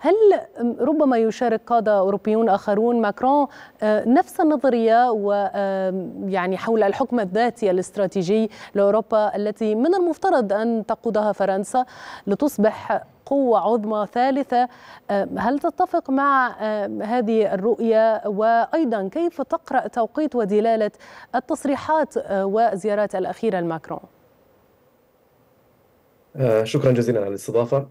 هل ربما يشارك قادة أوروبيون آخرون ماكرون آه، نفس النظرية ويعني آه، حول الحكم الذاتي الاستراتيجي لأوروبا التي من المفترض أن تقودها فرنسا لتصبح قوة عظمى ثالثة آه، هل تتفق مع هذه الرؤية وأيضا كيف تقرأ توقيت ودلالة التصريحات والزيارات الأخيرة لماكرون شكرا جزيلا على الاستضافة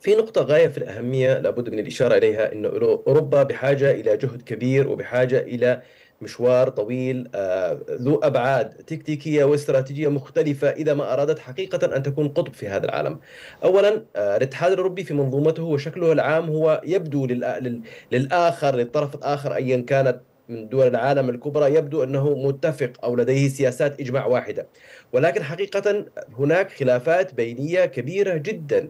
في نقطة غاية في الأهمية لابد من الإشارة إليها أن أوروبا بحاجة إلى جهد كبير وبحاجة إلى مشوار طويل آه، ذو أبعاد تكتيكية واستراتيجية مختلفة إذا ما أرادت حقيقة أن تكون قطب في هذا العالم أولا آه، الاتحاد الأوروبي في منظومته وشكله العام هو يبدو للآخر للطرف الآخر أيا كانت من دول العالم الكبرى يبدو انه متفق او لديه سياسات اجماع واحده ولكن حقيقه هناك خلافات بينيه كبيره جدا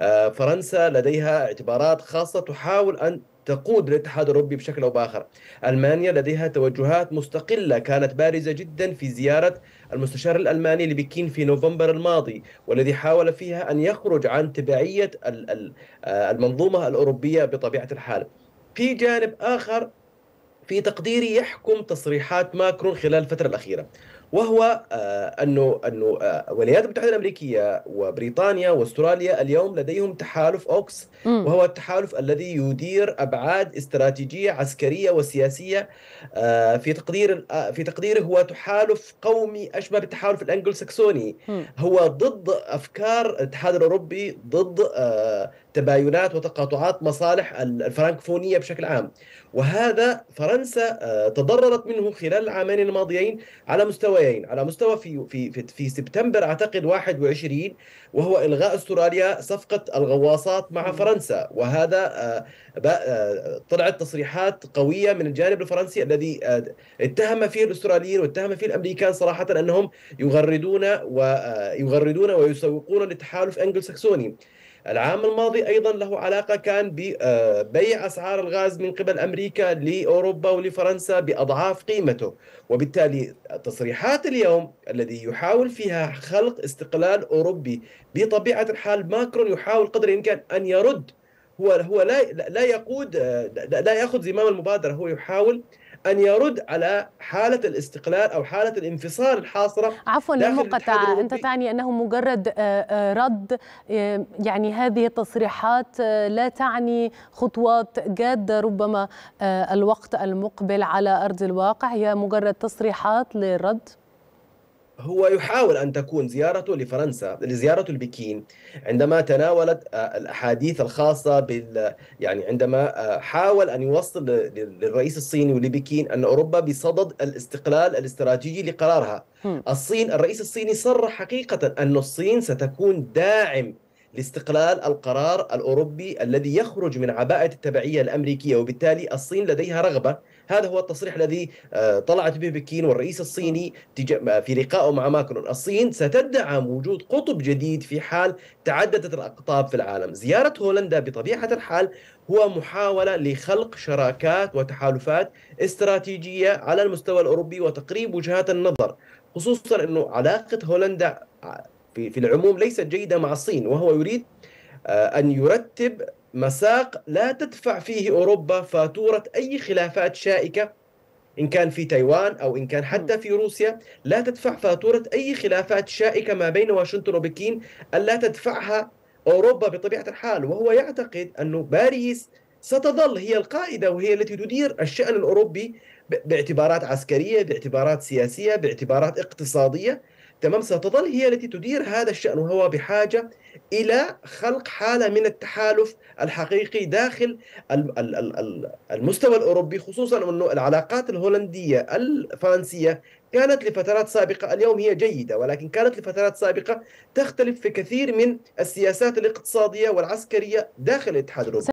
آه، فرنسا لديها اعتبارات خاصة تحاول أن تقود الاتحاد الاوروبي بشكل او باخر. المانيا لديها توجهات مستقله كانت بارزه جدا في زياره المستشار الالماني لبكين في نوفمبر الماضي والذي حاول فيها ان يخرج عن تبعيه آه، المنظومه الاوروبيه بطبيعه الحال. في جانب اخر في تقديري يحكم تصريحات ماكرون خلال الفتره الاخيره. وهو آه، انه انه آه، الولايات المتحده الامريكيه وبريطانيا واستراليا اليوم لديهم تحالف اوكس وهو التحالف الذي يدير ابعاد استراتيجيه عسكريه وسياسيه آه، في تقدير في تقديره هو تحالف قومي اشبه بالتحالف الانجلو ساكسوني هو ضد افكار الاتحاد الاوروبي ضد تباينات وتقاطعات مصالح الفرنكفونيه بشكل عام وهذا فرنسا آه، تضررت منه خلال العامين الماضيين على مستويين على مستوى في في في, في سبتمبر اعتقد 21 وهو الغاء استراليا صفقه الغواصات مع فرنسا وهذا آه، آه، طلعت تصريحات قويه من الجانب الفرنسي الذي اتهم فيه الاستراليين واتهم فيه الامريكان صراحه انهم يغردون ويغردون ويسوقون لتحالف انجل ساكسوني العام الماضي ايضا له علاقه كان ببيع آه، اسعار الغاز من قبل امريكا لاوروبا ولفرنسا باضعاف قيمته وبالتالي تصريحات اليوم الذي يحاول فيها خلق استقلال اوروبي بطبيعه الحال ماكرون يحاول قدر الامكان ان يرد هو هو لا لا يقود آه، لا ياخذ زمام المبادره هو يحاول ان يرد على حاله الاستقلال او حاله الانفصال الحاصره عفوا المقطع انت تعني انه مجرد آه، آه، رد آه، يعني هذه التصريحات لا تعني خطوات جاده ربما الوقت المقبل على ارض الواقع هي مجرد تصريحات للرد هو يحاول أن تكون زيارته لفرنسا زيارته لبكين عندما تناولت آه، الأحاديث الخاصة بال يعني عندما آه، حاول أن يوصل للرئيس الصيني ولبكين أن أوروبا بصدد الاستقلال الاستراتيجي لقرارها الصين الرئيس الصيني صرح حقيقة أن الصين ستكون داعم لاستقلال القرار الأوروبي الذي يخرج من عباءة التبعية الأمريكية وبالتالي الصين لديها رغبة هذا هو التصريح الذي آه، طلعت به بكين والرئيس الصيني آه، في لقائه مع ماكرون الصين ستدعم وجود قطب جديد في حال تعددت الأقطاب في العالم زيارة هولندا بطبيعة الحال هو محاولة لخلق شراكات وتحالفات استراتيجية على المستوى الأوروبي وتقريب وجهات النظر خصوصا أنه علاقة هولندا آه، في في العموم ليست جيده مع الصين وهو يريد آه، ان يرتب مساق لا تدفع فيه اوروبا فاتوره اي خلافات شائكه ان كان في تايوان او ان كان حتى في روسيا لا تدفع فاتوره اي خلافات شائكه ما بين واشنطن وبكين الا تدفعها اوروبا بطبيعه الحال وهو يعتقد انه باريس ستظل هي القائده وهي التي تدير الشان الاوروبي باعتبارات عسكريه باعتبارات سياسيه باعتبارات اقتصاديه تمام ستظل هي التي تدير هذا الشأن وهو بحاجة إلى خلق حالة من التحالف الحقيقي داخل المستوى الأوروبي خصوصا أن العلاقات الهولندية الفرنسية كانت لفترات سابقة اليوم هي جيدة ولكن كانت لفترات سابقة تختلف في كثير من السياسات الاقتصادية والعسكرية داخل الاتحاد الأوروبي